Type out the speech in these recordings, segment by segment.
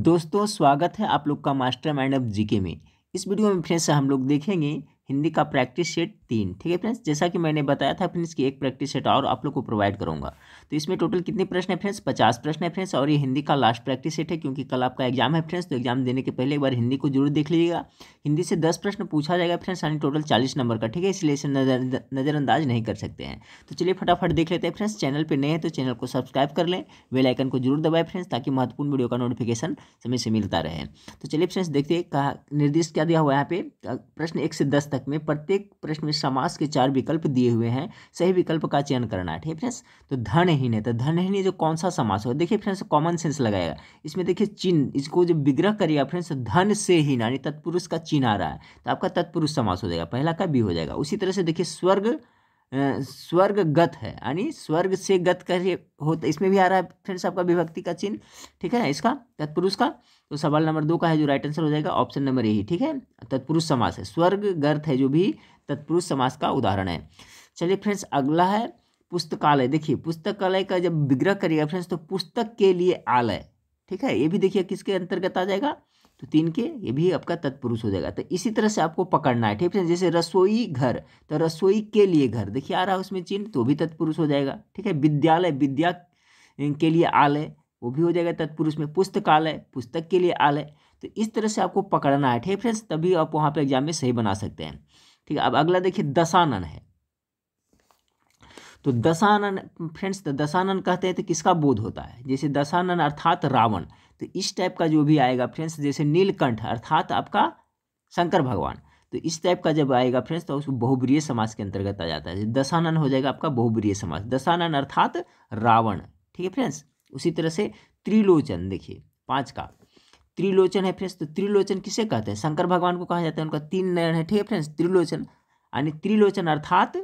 दोस्तों स्वागत है आप लोग का मास्टर माइंड ऑफ जीके में इस वीडियो में फिर से हम लोग देखेंगे हिंदी का प्रैक्टिस सेट तीन ठीक है फ्रेंड्स जैसा कि मैंने बताया था फ्रेंड्स की एक प्रैक्टिस सेट और आप लोग को प्रोवाइड करूंगा तो इसमें टोटल कितने प्रश्न है फ्रेंड्स पचास प्रश्न है फ्रेंड्स और ये हिंदी का लास्ट प्रैक्टिस सेट है क्योंकि कल आपका एग्जाम है फ्रेंड्स तो एग्जाम देने के पहले एक बार हिंदी को जरूर देख लीजिएगा हिंदी से दस प्रश्न पूछा जाएगा फ्रेंड्स यानी टोटल चालीस नंबर का ठीक है इसलिए इसे नज़रअंदाज नहीं कर सकते हैं तो चलिए फटाफट देख लेते हैं फ्रेंड्स चैनल पर नए हैं तो चैनल को सब्सक्राइब कर लें बेलाइकन को जरूर दबाए फ्रेंड्स ताकि महत्वपूर्ण वीडियो का नोटिफिकेशन समय से मिलता रहे तो चलिए फ्रेंड्स देखते हैं कहा निर्देश क्या दिया हुआ है यहाँ पे प्रश्न एक से दस तक में प्रत्येक प्रश्न में समास के चार विकल्प दिए हुए हैं सही विकल्प का चयन करना है ठीक है फ्रेंड्स तो धनहीन है तो धनहीन है जो कौन सा समास होगा देखिए फ्रेंड्स कॉमन सेंस लगाएगा इसमें देखिए चिन्ह इसको जो विग्रह करिएगा फ्रेंड्स धन से ही यानी तत्पुरुष का चिन्ह आ रहा है तो आपका तत्पुरुष समास हो जाएगा पहला का भी हो जाएगा उसी तरह से देखिए स्वर्ग स्वर्गगत है यानी स्वर्ग से गत कर होता इसमें भी आ रहा है फ्रेंड्स आपका विभक्ति का चिन्ह ठीक है इसका तत्पुरुष का तो सवाल नंबर दो का है जो राइट आंसर हो जाएगा ऑप्शन नंबर यही ठीक है तत्पुरुष समास है स्वर्ग गर्थ है जो भी तत्पुरुष समास का उदाहरण है चलिए फ्रेंड्स अगला है पुस्तकालय देखिए पुस्तकालय का जब विग्रह करिएगा फ्रेंड्स तो पुस्तक के लिए आलय ठीक है ये भी देखिए किसके अंतर्गत आ जाएगा तो तीन के ये भी आपका तत्पुरुष हो जाएगा तो इसी तरह से आपको पकड़ना है ठीक है जैसे रसोई घर तो रसोई के लिए घर देखिए आ रहा है उसमें चिन्ह तो भी तत्पुरुष हो जाएगा ठीक है विद्यालय विद्या के लिए आलय वो भी हो जाएगा तत्पुरुष में पुस्तकालय पुस्तक के लिए आलय तो इस तरह से आपको पकड़ना है ठीक है फ्रेंड्स तभी आप वहाँ पर एग्जाम में सही बना सकते हैं ठीक है अब अगला देखिए दशानन है तो दशानन फ्रेंड्स तो दशानन कहते हैं तो किसका बोध होता है जैसे दशानन अर्थात रावण तो इस टाइप का जो भी आएगा फ्रेंड्स जैसे नीलकंठ अर्थात आपका शंकर भगवान तो इस टाइप का जब आएगा फ्रेंड्स तो उसको बहुब्रीय समाज के अंतर्गत आ जाता है दशानन हो जाएगा आपका बहुब्रीय समाज दशानन अर्थात रावण ठीक है फ्रेंड्स उसी तरह से त्रिलोचन देखिए पाँच का त्रिलोचन है फ्रेंड्स तो त्रिलोचन किसे कहते हैं शंकर भगवान को कहा जाता है उनका तीन नयन है ठीक है फ्रेंड्स त्रिलोचन यानी त्रिलोचन अर्थात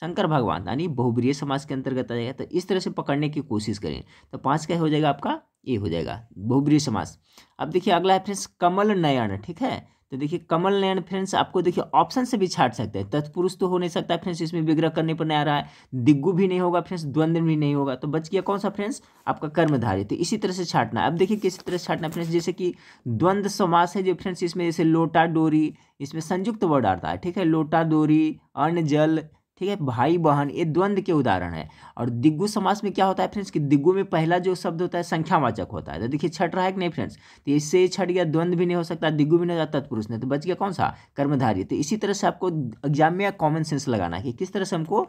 शंकर भगवान यानी बहुब्रीय समाज के अंतर्गत आ जाएगा तो इस तरह से पकड़ने की कोशिश करें तो पाँच का हो जाएगा आपका ए हो जाएगा बहुब्रीय समास अब देखिए अगला है फ्रेंड्स कमल नयन ठीक है तो देखिए कमल नयन फ्रेंड्स आपको देखिए ऑप्शन से भी छाट सकते हैं तत्पुरुष तो हो नहीं सकता फ्रेंड्स इसमें विग्रह करने पर नहीं आ रहा है दिग्गु भी नहीं होगा फ्रेंड्स द्वंद्व भी नहीं होगा तो बच गया कौन सा फ्रेंड्स आपका कर्मधारी तो इसी तरह से छाटना है अब देखिए किसी तरह से छाटना फ्रेंड्स जैसे कि द्वंद्व समास है जो फ्रेंड्स इसमें जैसे लोटा डोरी इसमें संयुक्त वर्ड आता है ठीक है लोटा डोरी अन्न जल ठीक है भाई बहन ये द्वंद्व के उदाहरण है और दिग्गु समास में क्या होता है फ्रेंड्स कि दिग्गु में पहला जो शब्द होता है संख्यावाचक होता है तो देखिए छठ रहा है कि नहीं फ्रेंड्स तो इससे छठ गया द्वंद्व भी नहीं हो सकता दिग्गु भी नहीं होता तत्पुरुष नहीं तो बच गया कौन सा कर्मधारी तो इसी तरह से आपको एग्जाम में कॉमन सेंस लगाना है कि किस तरह से हमको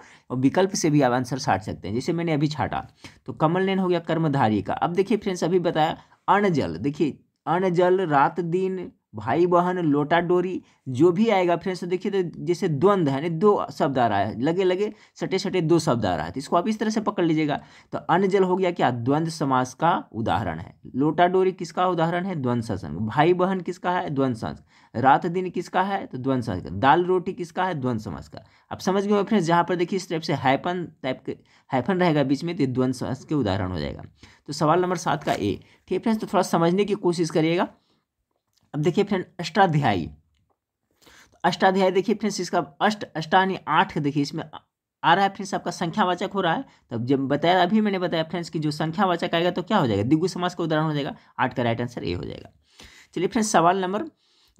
विकल्प से भी आप आंसर छाट सकते हैं जैसे मैंने अभी छाटा तो कमल नैन हो गया कर्मधारी का अब देखिए फ्रेंड्स अभी बताया अणजल देखिए अनजल रात दिन भाई बहन लोटा डोरी जो भी आएगा फ्रेंड्स तो देखिए तो जैसे द्वंद्व है दो शब्द आ रहा है लगे लगे सटे सटे दो शब्द आ रहा है तो इसको आप इस तरह से पकड़ लीजिएगा तो अन्य जल हो गया क्या द्वंद्व समास का उदाहरण है लोटा डोरी किसका उदाहरण है द्वंद शासन भाई बहन किसका है द्वंद शासन रात दिन किसका है तो द्वंद शासन दाल रोटी किसका है द्वंद समास का आप समझ गए फ्रेंड्स जहाँ पर देखिए इस टाइप से हैपन टाइप के हैपन रहेगा बीच में तो द्वंद समास के उदाहरण हो जाएगा तो सवाल नंबर सात का ए ठीक है फ्रेंड्स तो थोड़ा समझने की कोशिश करिएगा अब देखिए फ्रेंड अष्टाध्यायी तो अष्टाध्यायी देखिए फ्रेंड्स इसका अष्ट अष्टानी आठ देखिए इसमें आ रहा है फ्रेंड्स आपका संख्यावाचक हो रहा है तब जब बताया अभी मैंने बताया फ्रेंड्स कि जो संख्यावाचक आएगा तो क्या हो जाएगा दिग्गु समाज का उदाहरण हो जाएगा आठ का राइट आंसर ए हो जाएगा चलिए फ्रेंड्स सवाल नंबर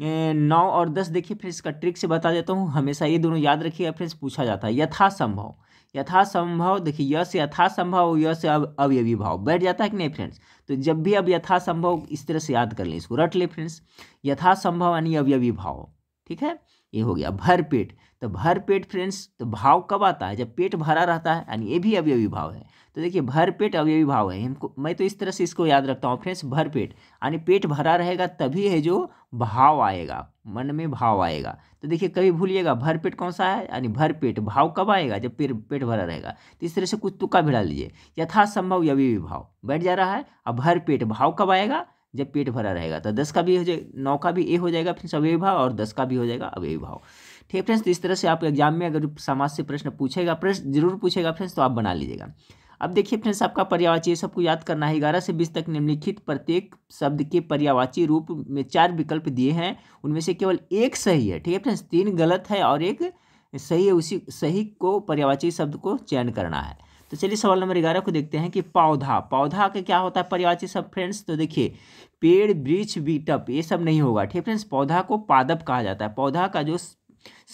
नौ और दस देखिए फ्रेंड्स इसका ट्रिक से बता देता हूँ हमेशा ये दोनों याद रखिएगा फ्रेंड्स पूछा जाता है यथासंभव यथासंभव देखिए यश यथासंभव यश अब अवयवी भाव बैठ जाता है कि नहीं फ्रेंड्स तो जब भी अब यथासंभव इस तरह से याद कर लें इसको रट ले फ्रेंड्स यथासंभव यानी अवयवी भाव ठीक है ये हो गया भर पेट तो भर पेट फ्रेंड्स तो भाव कब आता है जब पेट भरा रहता है यानी ये भी अवयवी भाव है तो देखिए भर पेट अवयवी भाव है हमको मैं तो इस तरह से इसको याद रखता हूँ फ्रेंड्स भर पेट यानी पेट भरा रहेगा तभी है जो भाव आएगा मन में भाव आएगा तो देखिए कभी भूलिएगा भर पेट कौन सा है यानी भर पेट भाव कब आएगा जब पेट पेट भरा रहेगा तो इस तरह से कुछ तुक्का भिड़ा लीजिए यथासंभव यवी भाव बैठ जा रहा है अब भर पेट भाव कब आएगा जब पेट भरा रहेगा तो दस का भी हो जाए नौ का भी ए हो जाएगा फ्रेंड्स अवयवी भाव और दस का भी हो जाएगा अवयवी भाव ठीक है फ्रेंड्स तो इस तरह से आप एग्जाम में अगर समाज से प्रश्न पूछेगा प्रश्न जरूर पूछेगा फ्रेंड्स तो आप बना लीजिएगा अब देखिए फ्रेंड्स आपका पर्यावाची सबको याद करना है ग्यारह से बीस तक निम्नलिखित प्रत्येक शब्द के पर्यावाची रूप में चार विकल्प दिए हैं उनमें से केवल एक सही है ठीक है फ्रेंड्स तीन गलत है और एक सही है उसी सही को पर्यावाची शब्द को चयन करना है तो चलिए सवाल नंबर ग्यारह को देखते हैं कि पौधा पौधा का क्या होता है परिवाची सब फ्रेंड्स तो देखिए पेड़ वृक्ष बीटप ये सब नहीं होगा ठीक फ्रेंड्स पौधा को पादप कहा जाता है पौधा का जो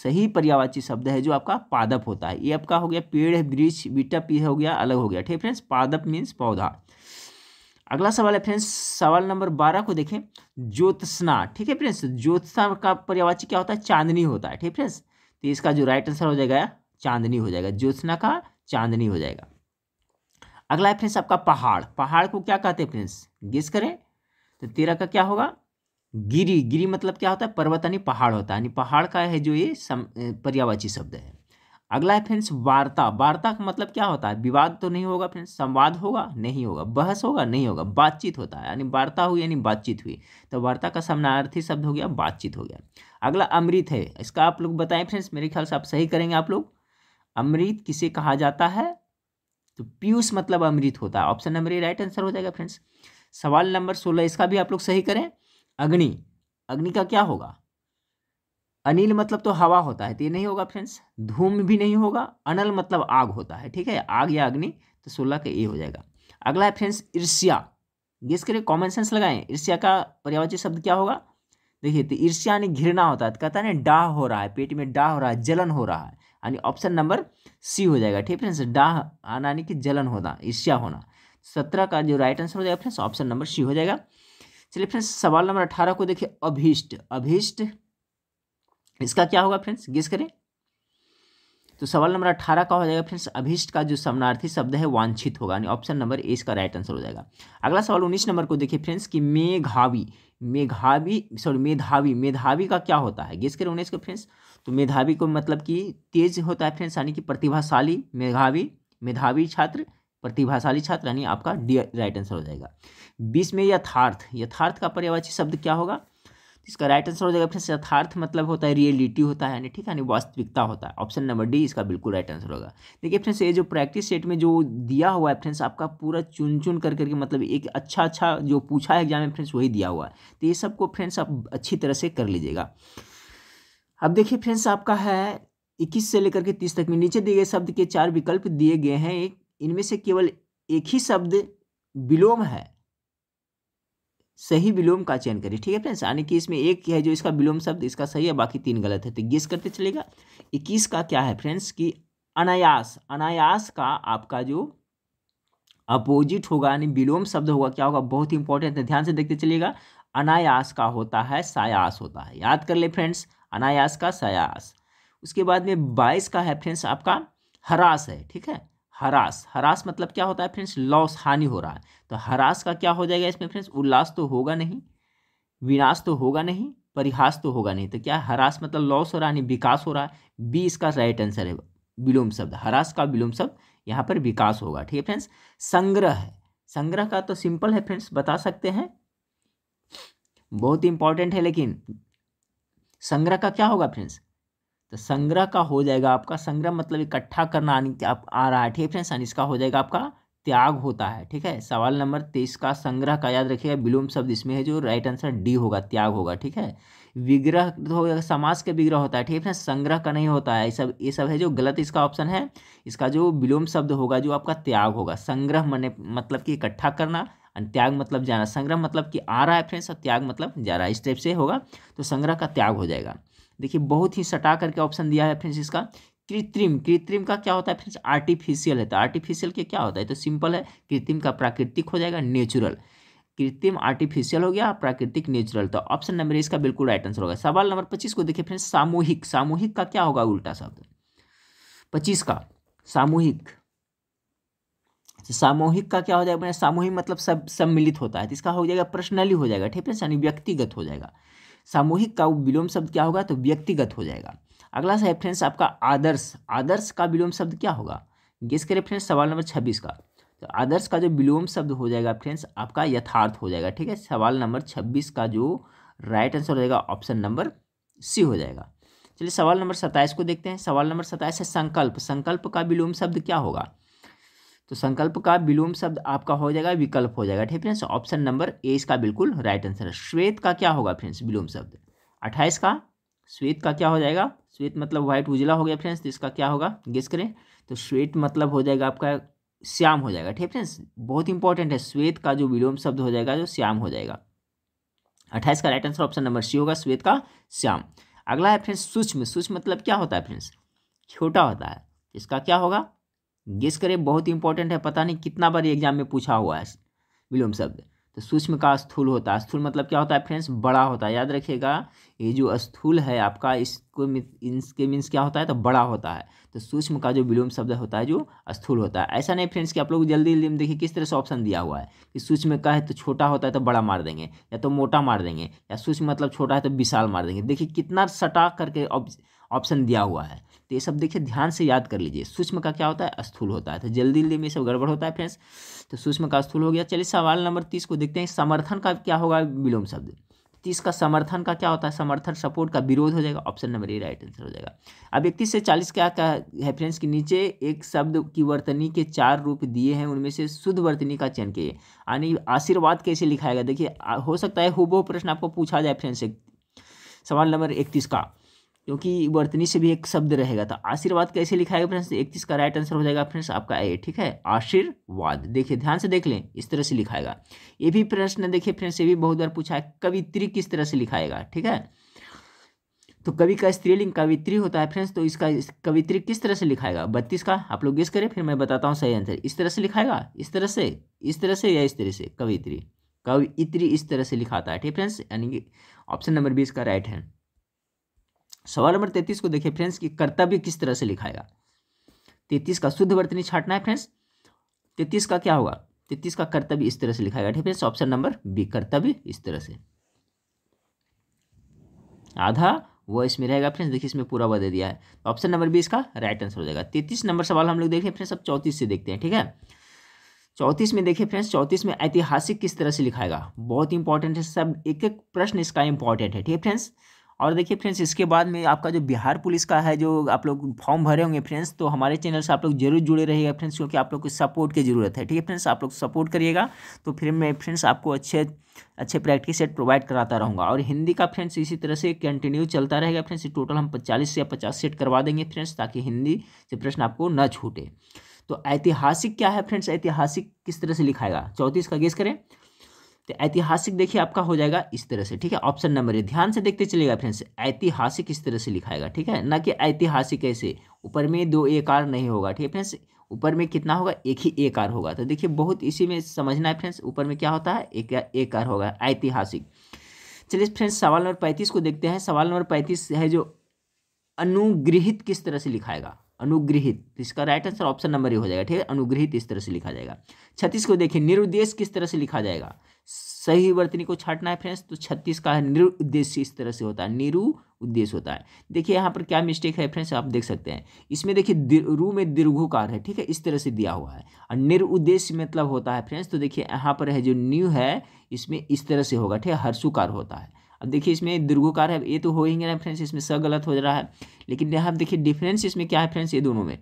सही पर्यावाची शब्द है जो आपका पादप होता है ये आपका हो गया पेड़ वृक्ष बीटप ये हो गया अलग हो गया ठीक फ्रेंड्स पादप मीन्स पौधा अगला सवाल है फ्रेंड्स सवाल नंबर बारह को देखें ज्योत्सना ठीक है फ्रेंड्स ज्योत्सना का पर्यावाची क्या होता है चांदनी होता है ठीक फ्रेंड्स तो इसका जो राइट आंसर हो जाएगा चांदनी हो जाएगा ज्योत्सना का चांदनी हो जाएगा अगला है फ्रेंड्स आपका पहाड़ पहाड़ को क्या कहते हैं फ्रेंड्स गेस करें तो तेरह का क्या होगा गिरी गिरी मतलब क्या होता है पर्वत यानी पहाड़ होता है यानी पहाड़ का है जो ये पर्यावाची शब्द है अगला है फ्रेंड्स वार्ता वार्ता का मतलब क्या होता है विवाद तो नहीं होगा फ्रेंड्स संवाद होगा नहीं होगा बहस होगा नहीं होगा बातचीत होता है यानी वार्ता हुई यानी बातचीत हुई तो वार्ता का समानार्थी शब्द हो गया बातचीत हो गया अगला अमृत है इसका आप लोग बताएं फ्रेंड्स मेरे ख्याल से आप सही करेंगे आप लोग अमृत किसे कहा जाता है तो पीयूष मतलब अमृत होता है option number A right answer हो जाएगा फ्रेंड्स सवाल नंबर सोलह इसका भी आप लोग सही करें अग्नि अग्नि का क्या होगा अनिल मतलब तो हवा होता है तो ये नहीं होगा फ्रेंड्स धूम भी नहीं होगा अनल मतलब आग होता है ठीक है आग या अग्नि तो सोलह का ए हो जाएगा अगला है फ्रेंड्स ईर्ष्या गेस करिए कॉमन सेंस लगाएं ईर्ष्या का पर्यावरण शब्द क्या होगा देखिए तो ईर्ष्या यानी घृणा होता है तो कहता है ना डाह हो रहा है पेट में डाह हो रहा है जलन हो रहा है यानी ऑप्शन नंबर सी हो जाएगा ठीक है फ्रेंड्स डाह आना यानी कि जलन होना ईर्ष्या होना सत्रह का जो राइट आंसर हो जाएगा फ्रेंड्स ऑप्शन नंबर सी हो जाएगा चलिए फ्रेंड्स सवाल नंबर अठारह को देखिए अभीष्ट अभीष्ट इसका क्या होगा फ्रेंड्स गेस करें तो सवाल नंबर अट्ठारह का हो जाएगा फ्रेंड्स अभिष्ट का जो समानार्थी शब्द है वांछित होगा यानी ऑप्शन नंबर ए इसका राइट आंसर हो जाएगा अगला सवाल उन्नीस नंबर को देखिए फ्रेंड्स कि मेघावी मेघावी सॉरी मेधावी मेधावी का क्या होता है गेस करें उन्नीस को फ्रेंड्स तो मेधावी को मतलब कि तेज होता है फ्रेंड्स यानी कि प्रतिभाशाली मेघावी मेधावी छात्र प्रतिभाशाली छात्र यानी आपका डी राइट आंसर हो जाएगा बीस में यथार्थ यथार्थ का पर्यावाची शब्द क्या होगा इसका राइट आंसर हो जाएगा फिर यथार्थ मतलब होता है रियलिटी होता है यानी ठीक है यानी वास्तविकता होता है ऑप्शन नंबर डी इसका बिल्कुल राइट आंसर होगा देखिए फ्रेंड्स ये जो प्रैक्टिस सेट में जो दिया हुआ है फ्रेंड्स आपका पूरा चुन चुन कर करके मतलब एक अच्छा अच्छा जो पूछा है एग्जाम में फ्रेंड्स वही दिया हुआ है तो ये सबको फ्रेंड्स आप अच्छी तरह से कर लीजिएगा अब देखिए फ्रेंड्स आपका है इक्कीस से लेकर के तीस तक में नीचे दिए गए शब्द के चार विकल्प दिए गए हैं इनमें से केवल एक ही शब्द विलोम है सही विलोम का चयन करें ठीक है फ्रेंड्स यानी कि इसमें एक है जो इसका विलोम शब्द इसका सही है बाकी तीन गलत है तो गेस करते चलेगा इक्कीस का क्या है फ्रेंड्स कि अनायास अनायास का आपका जो अपोजिट होगा यानी विलोम शब्द होगा क्या होगा बहुत ही इंपॉर्टेंट है ध्यान से देखते चलेगा अनायास का होता है सायास होता है याद कर ले फ्रेंड्स अनायास का सायास उसके बाद में बाईस का है फ्रेंड्स आपका हरास है ठीक है हरास हरास मतलब क्या होता है फ्रेंड्स लॉस हानि हो रहा है तो हरास का क्या हो जाएगा इसमें फ्रेंड्स उल्लास तो होगा नहीं विनाश तो होगा नहीं परिहास तो होगा नहीं तो क्या हरास मतलब लॉस हो रहा है यानी विकास हो रहा है बी इसका राइट आंसर है विलोम शब्द हरास का विलोम शब्द यहाँ पर विकास होगा ठीक है फ्रेंड्स संग्रह है संग्रह का तो सिंपल है फ्रेंड्स बता सकते हैं बहुत इंपॉर्टेंट है लेकिन संग्रह का क्या होगा फ्रेंड्स तो संग्रह का हो जाएगा आपका संग्रह मतलब इकट्ठा करना आनी आप आ रहा है ठीक है फ्रेंड्स इसका हो जाएगा आपका त्याग होता है ठीक है सवाल नंबर तेईस का संग्रह का याद रखिएगा विलोम शब्द इसमें है जो राइट आंसर डी होगा त्याग होगा ठीक है विग्रह तो समाज के विग्रह होता है ठीक है फ्रेंड्स संग्रह का नहीं होता है ये सब ये सब है जो गलत इसका ऑप्शन है इसका जो विलोम शब्द होगा जो आपका त्याग होगा संग्रह मने मतलब कि इकट्ठा करना त्याग मतलब जाना संग्रह मतलब कि आ रहा है फ्रेंड्स और त्याग मतलब जा रहा है इस टाइप से होगा तो संग्रह का त्याग हो जाएगा देखिए बहुत ही सटा करके ऑप्शन दिया है फ्रेंड्स इसका कृत्रिम कृत्रिम का क्या होता है फ्रेंड्स आर्टिफिशियल है तो आर्टिफिशियल के क्या होता है तो सिंपल है कृत्रिम का प्राकृतिक हो जाएगा नेचुरल कृत्रिम आर्टिफिशियल हो गया प्राकृतिक नेचुरल तो ऑप्शन नंबर इसका बिल्कुल राइट आंसर होगा सवाल नंबर पच्चीस को देखिए फ्रेंड्स सामूहिक सामूहिक का क्या होगा उल्टा शब्द पच्चीस का सामूहिक तो सामूहिक का क्या हो जाएगा सामूहिक मतलब सब सम्मिलित होता है तो इसका हो जाएगा पर्सनली हो जाएगा ठीक है यानी व्यक्तिगत हो जाएगा सामूहिक का विलोम शब्द क्या होगा तो व्यक्तिगत हो जाएगा अगला सा रेफरेंस आपका आदर्श आदर्श का विलोम शब्द क्या होगा गेस का रेफरेंस सवाल नंबर छब्बीस का तो आदर्श का जो विलोम शब्द हो जाएगा फ्रेंड्स आपका यथार्थ हो जाएगा ठीक है सवाल नंबर छब्बीस का जो राइट आंसर हो जाएगा ऑप्शन नंबर सी हो जाएगा चलिए सवाल नंबर सत्ताईस को देखते हैं सवाल नंबर सत्ताईस है संकल्प संकल्प का विलोम शब्द क्या होगा तो संकल्प का विलोम शब्द आपका हो जाएगा विकल्प हो जाएगा ठीक है फ्रेंड्स ऑप्शन नंबर ए इसका बिल्कुल राइट आंसर है श्वेत का क्या होगा फ्रेंड्स विलोम शब्द अट्ठाईस का श्वेत का क्या हो जाएगा श्वेत मतलब व्हाइट उजला हो गया फ्रेंड्स तो इसका क्या होगा गेस करें तो श्वेत मतलब हो जाएगा आपका श्याम हो जाएगा ठीक है फ्रेंड्स बहुत इंपॉर्टेंट है श्वेत का जो विलोम शब्द हो जाएगा जो श्याम हो जाएगा अट्ठाईस का right answer option number C होगा श्वेत का श्याम अगला है फ्रेंड्स सूक्ष्म सूक्ष्म मतलब क्या होता है फ्रेंड्स छोटा होता है इसका क्या होगा गेस करें बहुत इंपॉर्टेंट है पता नहीं कितना बार एग्जाम में पूछा हुआ है विलोम शब्द तो सूक्ष्म का स्थूल होता है स्थूल मतलब क्या होता है फ्रेंड्स बड़ा होता है याद रखिएगा ये जो स्थूल है आपका इसको इसके मीन्स क्या होता है तो बड़ा होता है तो सूक्ष्म का जो विलोम शब्द होता है जो स्थूल होता है ऐसा नहीं फ्रेंड्स कि आप लोग जल्दी जल्दी देखिए किस तरह से ऑप्शन दिया हुआ है कि सूक्ष्म का है तो छोटा होता है तो बड़ा मार देंगे या तो मोटा मार देंगे या सूक्ष्म मतलब छोटा है तो विशाल मार देंगे देखिए कितना सटा करके ऑप्शन दिया हुआ है तो ये सब देखिए ध्यान से याद कर लीजिए सूक्ष्म का क्या होता है स्थूल होता है तो जल्दी जल्दी में सब गड़बड़ होता है फ्रेंड्स तो सूक्ष्म का स्थूल हो गया चलिए सवाल नंबर तीस को देखते हैं समर्थन का क्या होगा विलोम शब्द तीस का समर्थन का क्या होता है समर्थन सपोर्ट का विरोध हो जाएगा option number A right answer हो जाएगा अब इकतीस से चालीस क्या का है फ्रेंड्स के नीचे एक शब्द की वर्तनी के चार रूप दिए हैं उनमें से शुद्ध वर्तनी का चयन किए यानी आशीर्वाद कैसे लिखाएगा देखिए हो सकता है हुबो प्रश्न आपको पूछा जाए फ्रेंड्स सवाल नंबर इकतीस का क्योंकि वर्तनी से भी एक शब्द रहेगा तो आशीर्वाद कैसे लिखा है फ्रेंड्स इकतीस का राइट आंसर हो जाएगा फ्रेंड्स आपका ए ठीक है आशीर्वाद देखिए ध्यान से देख लें इस तरह से लिखाएगा ये भी प्रश्न देखिए फ्रेंड्स ये भी बहुत बार पूछा है कवित्री किस तरह से लिखाएगा ठीक है तो कवि का स्त्रीलिंग कवित्री होता है फ्रेंड्स तो इसका कवित्री किस तरह से लिखाएगा बत्तीस का आप लोग गेस करें फिर मैं बताता हूँ सही आंसर इस तरह से लिखाएगा इस तरह से इस तरह से या इस तरह से कवित्री कवित्री इस तरह से लिखाता है ठीक है फ्रेंड्स यानी कि ऑप्शन नंबर बीस का राइट है सवाल नंबर तैतीस को देखिए फ्रेंड्स कि कर्तव्य किस तरह से लिखाएगा तैतीस का शुद्ध वर्तनी छाटना है फ्रेंड्स तैतीस का क्या होगा तैतीस का कर्तव्य इस तरह से लिखाएगा ठीक फ्रेंड्स ऑप्शन नंबर बी कर्तव्य इस तरह से आधा वो इसमें रहेगा फ्रेंड्स देखिए इसमें पूरा बदल दिया है तो ऑप्शन नंबर बी इसका राइट आंसर हो जाएगा तैतीस नंबर सवाल हम लोग देखें फ्रेंड्स अब चौंतीस से देखते हैं ठीक है चौंतीस में देखिए फ्रेंड्स चौंतीस में ऐतिहासिक किस तरह से लिखाएगा बहुत इंपॉर्टेंट है सब एक एक प्रश्न इसका इंपॉर्टेंट है ठीक है फ्रेंड्स और देखिए फ्रेंड्स इसके बाद में आपका जो बिहार पुलिस का है जो आप लोग फॉर्म भरे होंगे फ्रेंड्स तो हमारे चैनल से आप लोग जरूर जुड़े रहेगा फ्रेंड्स क्योंकि आप लोग को सपोर्ट की ज़रूरत है ठीक है फ्रेंड्स आप लोग सपोर्ट करिएगा तो फिर मैं फ्रेंड्स आपको अच्छे अच्छे प्रैक्टिस सेट प्रोवाइड कराता रहूँगा और हिंदी का फ्रेंड्स इसी तरह से कंटिन्यू चलता रहेगा फ्रेंड्स टोटल हम पचालीस या पचास सेट करवा देंगे फ्रेंड्स ताकि हिंदी से प्रश्न आपको न छूटे तो ऐतिहासिक क्या है फ्रेंड्स ऐतिहासिक किस तरह से लिखाएगा चौंतीस का गेस करें तो ऐतिहासिक देखिए आपका हो जाएगा इस तरह से ठीक है ऑप्शन नंबर ध्यान से देखते चलेगा फ्रेंड्स ऐतिहासिक इस तरह से लिखाएगा ठीक है ना कि ऐतिहासिक ऐसे ऊपर में दो ए कार नहीं होगा ठीक है फ्रेंड्स ऊपर में कितना होगा एक ही ए कार होगा तो देखिए बहुत इसी में समझना है फ्रेंड्स ऊपर में क्या होता है एक ए कार होगा ऐतिहासिक चलिए फ्रेंड्स सवाल नंबर पैंतीस को देखते हैं सवाल नंबर पैंतीस है जो अनुगृहित किस तरह से लिखाएगा अनुग्रहित तो इसका राइट आंसर ऑप्शन नंबर ही हो जाएगा ठीक है अनुग्रहित इस तरह से लिखा जाएगा छत्तीस को देखिए निरुद्देश किस तरह से लिखा जाएगा सही वर्तनी को छाटना है फ्रेंड्स तो छत्तीस का निरुद्देश्य इस तरह से होता है निरु उद्देश्य होता है देखिए यहाँ पर क्या मिस्टेक है फ्रेंड्स आप देख सकते हैं इसमें देखिए रू में दीर्घोकार है ठीक है इस तरह से दिया हुआ है और निरुद्देश्य मतलब होता है फ्रेंड्स तो देखिए यहाँ पर है जो न्यू है इसमें इस तरह से होगा ठीक है हर्षुकार होता है अब देखिए इसमें दुर्गोकार है ये तो हो ही ना फ्रेंड्स इसमें स गलत हो रहा है लेकिन यहाँ देखिए डिफरेंस इसमें क्या है फ्रेंड्स ये दोनों में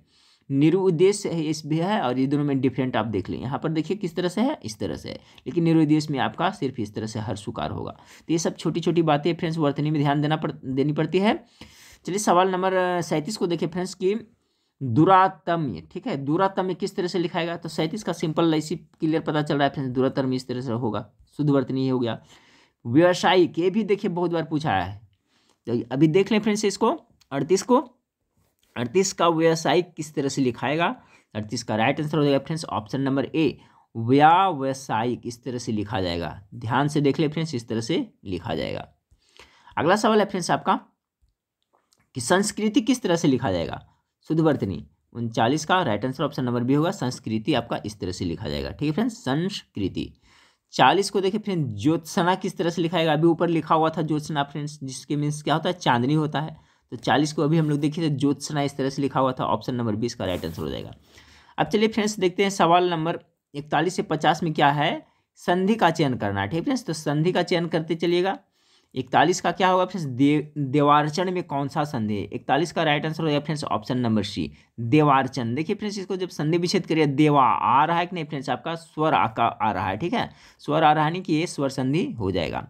निरुद्देश्य इस भी है और ये दोनों में डिफरेंट आप देख लें यहाँ पर देखिए किस तरह से है इस तरह से है लेकिन निरुद्देश्य में आपका सिर्फ इस तरह से हर सुकार होगा तो ये सब छोटी छोटी बातें फ्रेंड्स वर्तनी में ध्यान देना पड़ देनी पड़ती है चलिए सवाल नंबर सैंतीस को देखिए फ्रेंड्स की दुरातम्य ठीक है दुरातम्य किस तरह से लिखाएगा तो सैंतीस का सिंपल इसी क्लियर पता चल रहा है फ्रेंड्स दुरातम्य इस तरह से होगा शुद्ध वर्तनी हो गया व्यवसायिक ये भी देखिए बहुत बार पूछा है तो अभी देख लें फ्रेंड्स इसको अड़तीस को अड़तीस का व्यवसायिक किस तरह से लिखाएगा अड़तीस का राइट आंसर हो जाएगा फ्रेंड्स ऑप्शन नंबर ए व्यावसायिक इस तरह से लिखा जाएगा ध्यान से देख ले फ्रेंड्स इस तरह से लिखा जाएगा अगला सवाल है फ्रेंड्स आपका कि संस्कृति किस तरह से लिखा जाएगा शुद्धवर्तनी उनचालीस का right answer option number B होगा संस्कृति आपका इस तरह से लिखा जाएगा ठीक है फ्रेंड्स संस्कृति चालीस को देखिए फ्रेंड ज्योत्सना किस तरह से लिखा है अभी ऊपर लिखा हुआ था ज्योत्सना फ्रेंड्स जिसके मीन्स क्या होता है चांदनी होता है तो चालीस को अभी हम लोग देखिए तो ज्योत्सना इस तरह से लिखा हुआ था ऑप्शन नंबर बीस का राइट आंसर हो जाएगा अब चलिए फ्रेंड्स देखते हैं सवाल नंबर इकतालीस से पचास में क्या है संधि का चयन करना ठीक है फ्रेंड्स तो संधि का चयन करते चलिएगा इकतालीस का क्या होगा फ्रेंड्स दे में कौन सा संधि है इकतालीस का राइट आंसर हो गया फ्रेंड्स ऑप्शन नंबर सी देवारचन देखिए फ्रेंड्स इसको जब संधि विच्छेद करिए देवा आ रहा है कि नहीं फ्रेंड्स आपका स्वर आका आ रहा है ठीक है स्वर आ रहा है नहीं कि ये स्वर संधि हो जाएगा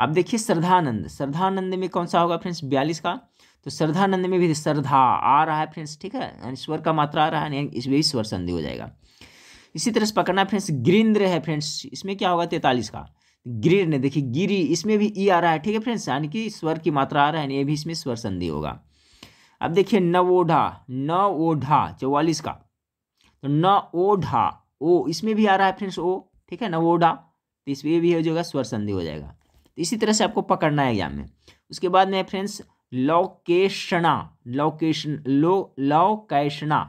अब देखिए श्रद्धानंद श्रद्धानंद में कौन सा होगा फ्रेंड्स बयालीस का तो श्रद्धानंद में भी श्रद्धा आ रहा है फ्रेंड्स ठीक है यानी स्वर का मात्रा आ रहा है इसमें भी स्वर संधि हो जाएगा इसी तरह से पकड़ना फ्रेंड्स ग्रिंद्र है फ्रेंड्स इसमें क्या होगा तैतालीस का ग्रीड ने देखिए गिरी इसमें भी ई आ रहा है ठीक है फ्रेंड्स यानी कि स्वर की मात्रा आ रहा है ये भी इसमें स्वर संधि होगा अब देखिए नवोढ़ा नवोढ़ा चौवालीस का तो ओढ़ा ओ इसमें भी आ रहा है फ्रेंड्स ओ ठीक है नवोढ़ा तो इसमें भी हो जाएगा स्वर संधि हो जाएगा तो इसी तरह से आपको पकड़ना है एग्जाम में उसके बाद में फ्रेंड्स लोकेशना लोकेशन लो लोकैशना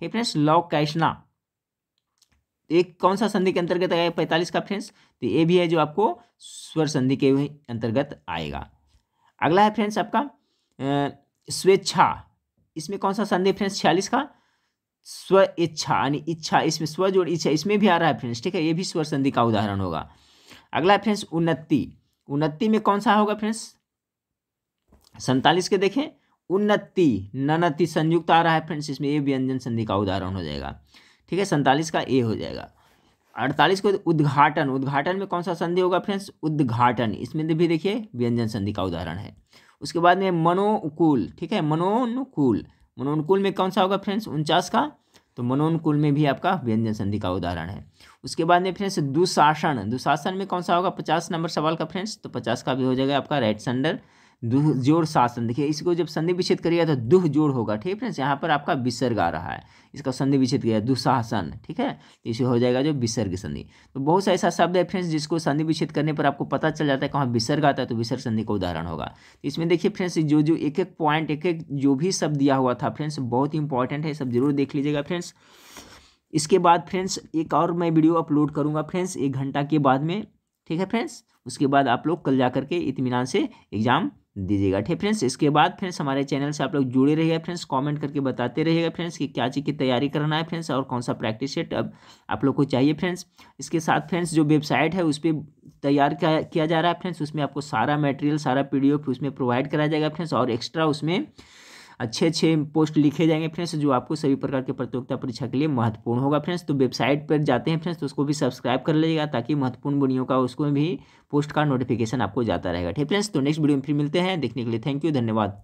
ठीक फ्रेंड्स लोकैशना एक कौन सा संधि के अंतर्गत आएगा पैंतालीस का फ्रेंड्स तो ये भी है जो आपको स्वर संधि के अंतर्गत आएगा अगला है फ्रेंड्स आपका स्वेच्छा इसमें कौन सा संधि फ्रेंड्स छियालीस का स्व इच्छा यानी इच्छा इसमें स्व जोड़ इच्छा इसमें भी आ रहा है फ्रेंड्स ठीक है ये भी स्वर संधि का उदाहरण होगा अगला है फ्रेंड्स उन्नति उन्नति में कौन सा होगा फ्रेंड्स सैतालीस के देखें उन्नति ननति संयुक्त आ रहा है फ्रेंड्स इसमें ये व्यंजन संधि का उदाहरण हो जाएगा ठीक है सैंतालीस का ए हो जाएगा अड़तालीस को उद्घाटन उद्घाटन में कौन सा संधि होगा फ्रेंड्स उद्घाटन इसमें भी देखिए व्यंजन संधि का उदाहरण है उसके बाद में मनोकूल ठीक है मनोनुकूल मनोनुकूल में कौन सा होगा फ्रेंड्स उनचास का तो मनोनुकूल में भी आपका व्यंजन संधि का उदाहरण है उसके बाद में फ्रेंड्स दुशासन दुशासन में कौन सा होगा पचास नंबर सवाल का फ्रेंड्स तो पचास का भी हो जाएगा आपका राइट सेंडर दुह जोड़ शासन देखिए इसको जब संधि विच्छेद करिएगा तो दुह जोड़ होगा ठीक है फ्रेंड्स यहाँ पर आपका विसर्ग आ रहा है इसका संधि विच्छेद किया दुशासन ठीक है तो इसे हो जाएगा जो विसर्ग संधि तो बहुत सा ऐसा शब्द है फ्रेंड्स जिसको संधि विच्छेद करने पर आपको पता चल जाता है कहाँ विसर्ग आता है तो विसर्ग संधि का उदाहरण होगा तो इसमें देखिए फ्रेंड्स जो जो एक एक पॉइंट एक एक जो भी शब्द दिया हुआ था फ्रेंड्स बहुत ही इंपॉर्टेंट है सब जरूर देख लीजिएगा फ्रेंड्स इसके बाद फ्रेंड्स एक और मैं वीडियो अपलोड करूँगा फ्रेंड्स एक घंटा के बाद में ठीक है फ्रेंड्स उसके बाद आप लोग कल जा करके इतमान से एग्ज़ाम दीजिएगा ठीक फ्रेंड्स इसके बाद फ्रेंड्स हमारे चैनल से आप लोग जुड़े रहिएगा फ्रेंड्स कमेंट करके बताते रहिएगा फ्रेंड्स कि क्या चीज़ की तैयारी करना है फ्रेंड्स और कौन सा प्रैक्टिस सेट अब आप लोग को चाहिए फ्रेंड्स इसके साथ फ्रेंड्स जो वेबसाइट है उस पर तैयार किया जा रहा है फ्रेंड्स उसमें आपको सारा मटेरियल सारा पी उसमें प्रोवाइड कराया जाएगा फ्रेंड्स और एक्स्ट्रा उसमें अच्छे अच्छे पोस्ट लिखे जाएंगे फ्रेंड्स जो आपको सभी प्रकार के प्रतियोगिता परीक्षा के लिए महत्वपूर्ण होगा फ्रेंड्स तो वेबसाइट पर जाते हैं फ्रेंड्स तो उसको भी सब्सक्राइब कर लीजिएगा ताकि महत्वपूर्ण बुनियों का उसको भी पोस्ट का नोटिफिकेशन आपको जाता रहेगा ठीक फ्रेंड्स तो नेक्स्ट वीडियो में फिर मिलते हैं देखने के लिए थैंक यू धन्यवाद